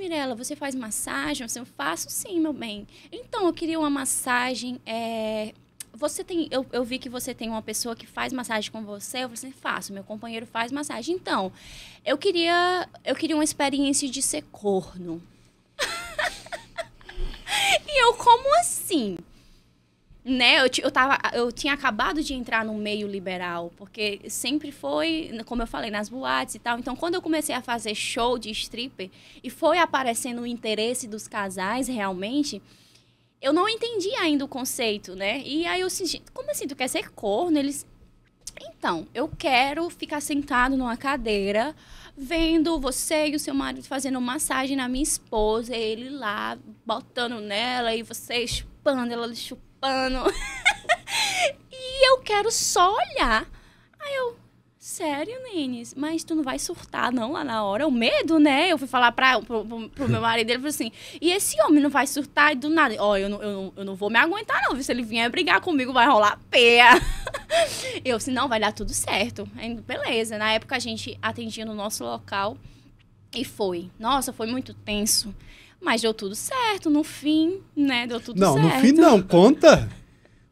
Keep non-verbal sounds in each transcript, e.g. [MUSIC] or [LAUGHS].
Mirella, você faz massagem? Eu faço sim, meu bem. Então, eu queria uma massagem. É... Você tem. Eu, eu vi que você tem uma pessoa que faz massagem com você. Eu falei assim, faço, meu companheiro faz massagem. Então, eu queria. Eu queria uma experiência de ser corno. [LAUGHS] e eu, como assim? né, eu, eu, tava, eu tinha acabado de entrar no meio liberal, porque sempre foi, como eu falei, nas boates e tal. Então, quando eu comecei a fazer show de stripper e foi aparecendo o interesse dos casais realmente, eu não entendi ainda o conceito, né? E aí eu senti, assim, como assim, tu quer ser corno? Eles, então, eu quero ficar sentado numa cadeira vendo você e o seu marido fazendo massagem na minha esposa, ele lá botando nela e você chupando, ela chupando pano. [LAUGHS] e eu quero só olhar. Aí eu, sério, Nenis? Mas tu não vai surtar, não, lá na hora? O medo, né? Eu fui falar pra, pro, pro meu marido, ele falou assim, e esse homem não vai surtar? E do nada, ó, oh, eu, não, eu, não, eu não vou me aguentar, não. Se ele vier brigar comigo, vai rolar peia. [LAUGHS] eu se não, vai dar tudo certo. Aí, beleza. Na época, a gente atendia no nosso local e foi. Nossa, foi muito tenso. Mas deu tudo certo, no fim, né? Deu tudo não, certo. Não, no fim não, conta.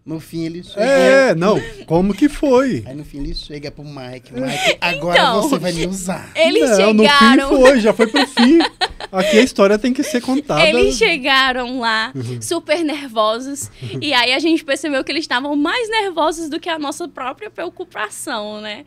No fim ele chega. É, não, como que foi? Aí no fim ele chega pro Mike, Mike, agora então, você vai me usar. Eles não, chegaram. No fim foi, já foi pro fim. Aqui a história tem que ser contada. Eles chegaram lá uhum. super nervosos e aí a gente percebeu que eles estavam mais nervosos do que a nossa própria preocupação, né?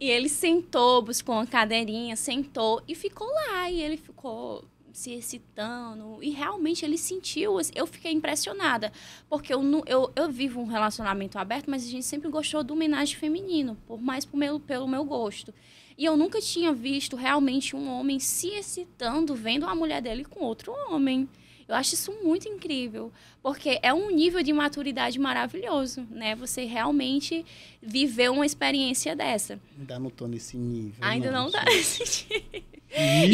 E ele sentou, buscou uma cadeirinha, sentou e ficou lá e ele ficou se excitando. E realmente ele sentiu. Assim, eu fiquei impressionada. Porque eu, eu, eu vivo um relacionamento aberto, mas a gente sempre gostou do homenagem feminino, por mais pro meu, pelo meu gosto. E eu nunca tinha visto realmente um homem se excitando vendo a mulher dele com outro homem. Eu acho isso muito incrível, porque é um nível de maturidade maravilhoso, né? Você realmente viveu uma experiência dessa. Ainda não tô nesse nível. Ainda não, não tá [LAUGHS] nesse nível. E...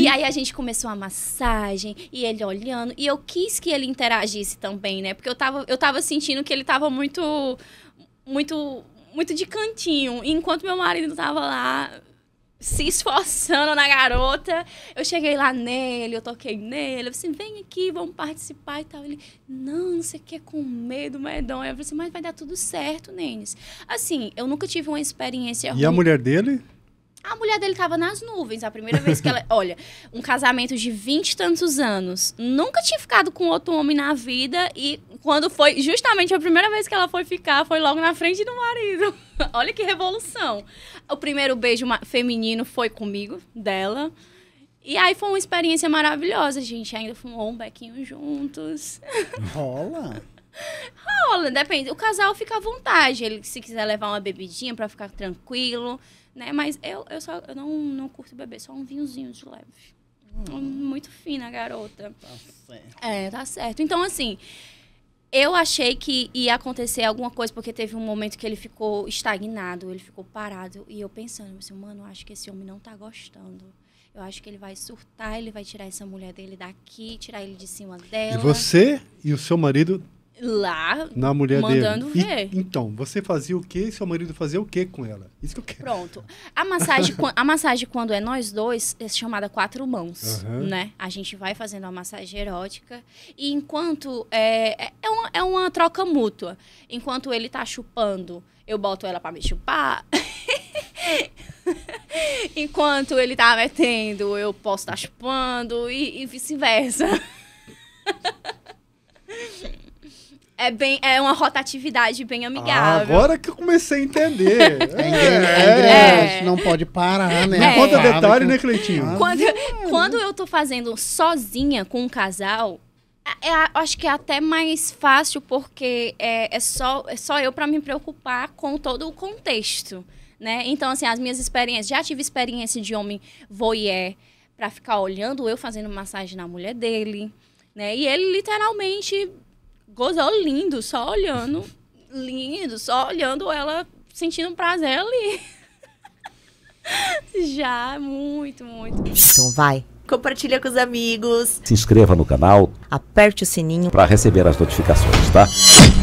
Uhum. aí a gente começou a massagem e ele olhando. E eu quis que ele interagisse também, né? Porque eu tava, eu tava sentindo que ele tava muito. Muito. Muito de cantinho. Enquanto meu marido tava lá se esforçando na garota. Eu cheguei lá nele, eu toquei nele. Eu falei assim, vem aqui, vamos participar e tal. Ele, não, você quer com medo medonho. Eu falei assim, mas vai dar tudo certo, Nenis. Assim, eu nunca tive uma experiência E ruim. a mulher dele? A mulher dele tava nas nuvens. A primeira vez que ela. [LAUGHS] Olha, um casamento de vinte e tantos anos. Nunca tinha ficado com outro homem na vida. E quando foi, justamente a primeira vez que ela foi ficar, foi logo na frente do marido. [LAUGHS] olha que revolução. O primeiro beijo feminino foi comigo, dela. E aí foi uma experiência maravilhosa, gente. Ainda fumou um bequinho juntos. Rola! [LAUGHS] rola, depende. O casal fica à vontade. Ele, se quiser levar uma bebidinha para ficar tranquilo, né? Mas eu, eu só eu não, não curto beber, só um vinhozinho de leve. Hum. Muito fina, garota. Tá certo. É, tá certo. Então, assim, eu achei que ia acontecer alguma coisa, porque teve um momento que ele ficou estagnado, ele ficou parado. E eu pensando, assim mano, eu acho que esse homem não tá gostando. Eu acho que ele vai surtar, ele vai tirar essa mulher dele daqui, tirar ele de cima dela. E você e o seu marido lá na mulher mandando dele. ver. E, então, você fazia o que seu marido fazia o que com ela? Isso que eu quero. Pronto. A massagem, a massagem quando é nós dois, é chamada quatro mãos, uhum. né? A gente vai fazendo uma massagem erótica e enquanto é, é, é, uma, é uma troca mútua. Enquanto ele tá chupando, eu boto ela para me chupar. [LAUGHS] enquanto ele tá metendo, eu posso estar tá chupando e, e vice-versa. [LAUGHS] é bem é uma rotatividade bem amigável. Ah, agora que eu comecei a entender. é, é, é, é. não pode parar, né? É. Conta detalhe, né, Cleitinho? Quando, quando eu tô fazendo sozinha com um casal, é, acho que é até mais fácil porque é, é, só, é só eu para me preocupar com todo o contexto, né? Então, assim, as minhas experiências... Já tive experiência de homem voyeur para ficar olhando eu fazendo massagem na mulher dele, né? E ele literalmente gozou lindo, só olhando, lindo, só olhando ela sentindo prazer ali. [LAUGHS] Já, muito, muito. Então vai. Compartilha com os amigos. Se inscreva no canal. Aperte o sininho para receber as notificações, tá?